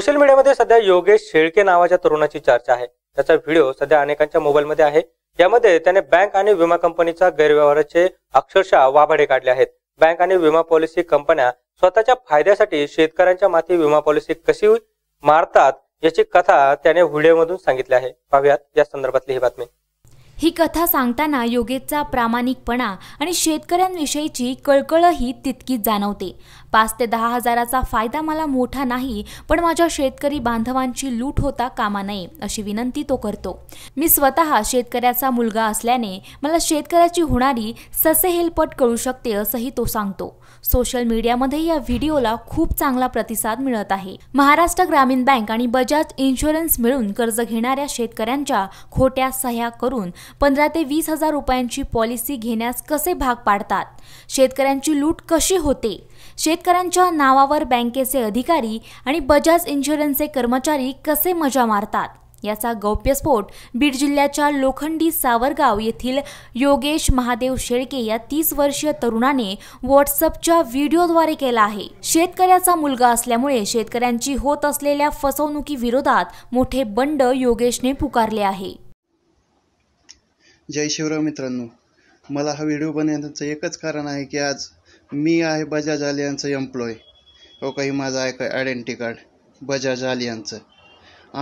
social मीडियामध्ये सध्या योगेश शेळके नावाच्या तरुणाची चर्चा आहे त्याचा व्हिडिओ सध्या अनेकांच्या मोबाईलमध्ये आहे यामध्ये त्याने बँक आणि विमा कंपनीचा गैरव्यवहाराचे अक्षरशः वाभाडे काढले आहेत बँक आणि विमा पॉलिसी कंपन्या स्वतःच्या फायद्यासाठी शेतकऱ्यांच्या माती विमा पॉलिसी कशी मारतात याची कथा त्याने व्हिडिओमधून सांगितली आहे पाहूयात या संदर्भातली ही बातमी ही कथा सांगताना योगेशचा प्रामाणिकपणा आणि शेतकऱ्यांविषयीची कळकळही तितकीच जाणवते पाच ते दहा हजाराचा फायदा मला मोठा नाही पण माझ्या शेतकरी बांधवांची लूट होता कामा नये अशी विनंती तो करतो मी स्वतः शेतकऱ्याचा मुलगा असल्याने मला शेतकऱ्याची होणारी ससेहेलपट कळू शकते असंही तो सांगतो सोशल मीडियामध्ये या व्हिडिओला खूप चांगला प्रतिसाद मिळत आहे महाराष्ट्र ग्रामीण बँक आणि बजाज इन्शुरन्स मिळून कर्ज घेणाऱ्या शेतकऱ्यांच्या खोट्या सह्या करून पंधरा ते वीस हजार रुपयांची पॉलिसी घेण्यास कसे भाग पाडतात शेतकऱ्यांची लूट कशी होते शेतकऱ्यांच्या नावावर बँकेचे अधिकारी आणि बजाज इन्शुरन्सचे कर्मचारी कसे मजा मारतात याचा गौप्यस्फोट बीड जिल्ह्याच्या लोखंडी सावरगाव येथील योगेश महादेव शेळके या तीस वर्षीय तरुणाने व्हॉट्सअपच्या व्हिडिओद्वारे केला आहे शेतकऱ्याचा मुलगा असल्यामुळे शेतकऱ्यांची होत असलेल्या फसवणुकीविरोधात मोठे बंड योगेशने पुकारले आहे जय शिवराव मित्रांनो मला हा व्हिडिओ बनवण्याचं एकच कारण आहे की आज मी आहे बजाज आलियांचं एम्प्लॉय व काही माझा आहे काय आयडेंटिटी कार्ड बजाज आलियांचं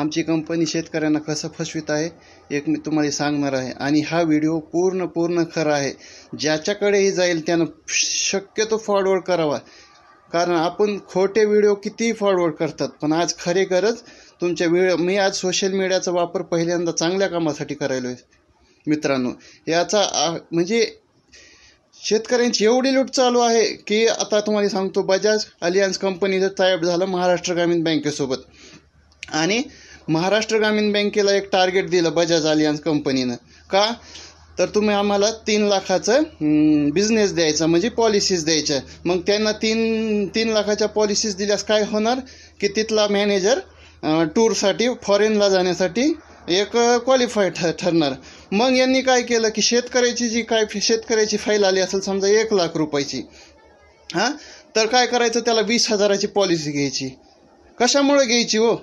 आमची कंपनी शेतकऱ्यांना कसं फसवित आहे एक मी तुम्हाला सांगणार आहे आणि हा व्हिडिओ पूर्ण पूर्ण खरा आहे ज्याच्याकडेही जाईल त्यानं शक्यतो फॉरवर्ड करावा कारण आपण खोटे व्हिडिओ कितीही फॉरवर्ड करतात पण आज खरेखरच तुमच्या व्हिडिओ मी आज सोशल मीडियाचा वापर पहिल्यांदा चांगल्या कामासाठी करायलो आहे मित्रांनो याचा म्हणजे शेतकऱ्यांची एवढी लूट चालू आहे की आता तुम्हाला सांगतो बजाज अलियान्स कंपनीचं टायप झालं महाराष्ट्र ग्रामीण बँकेसोबत आणि महाराष्ट्र ग्रामीण बँकेला एक टार्गेट दिलं बजाज अलियान्स कंपनीनं का तर तुम्ही आम्हाला तीन लाखाचं बिझनेस द्यायचा म्हणजे पॉलिसीज द्यायच्या मग त्यांना तीन तीन लाखाच्या पॉलिसीज दिल्यास काय होणार की तिथला मॅनेजर टूरसाठी फॉरेनला जाण्यासाठी एक क्वालिफाय ठरणार मग यांनी काय केलं की शेतकऱ्याची जी काय शेतकऱ्याची फाईल आली असेल समजा एक लाख रुपयाची हां तर काय करायचं त्याला वीस हजाराची पॉलिसी घ्यायची कशामुळे घ्यायची हो